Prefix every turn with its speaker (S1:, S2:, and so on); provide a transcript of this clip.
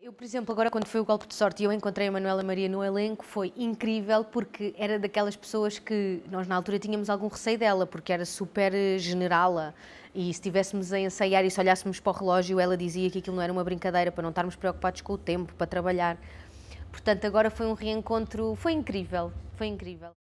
S1: Eu, por exemplo,
S2: agora quando foi o golpe de sorte e eu encontrei a Manuela Maria no elenco, foi incrível porque era daquelas pessoas que nós na altura tínhamos algum receio dela, porque era super eh, generala e se estivéssemos a ensaiar e se olhássemos para o relógio, ela dizia que aquilo não era uma brincadeira, para não estarmos preocupados com o tempo, para trabalhar. Portanto, agora foi um reencontro, foi incrível, foi incrível.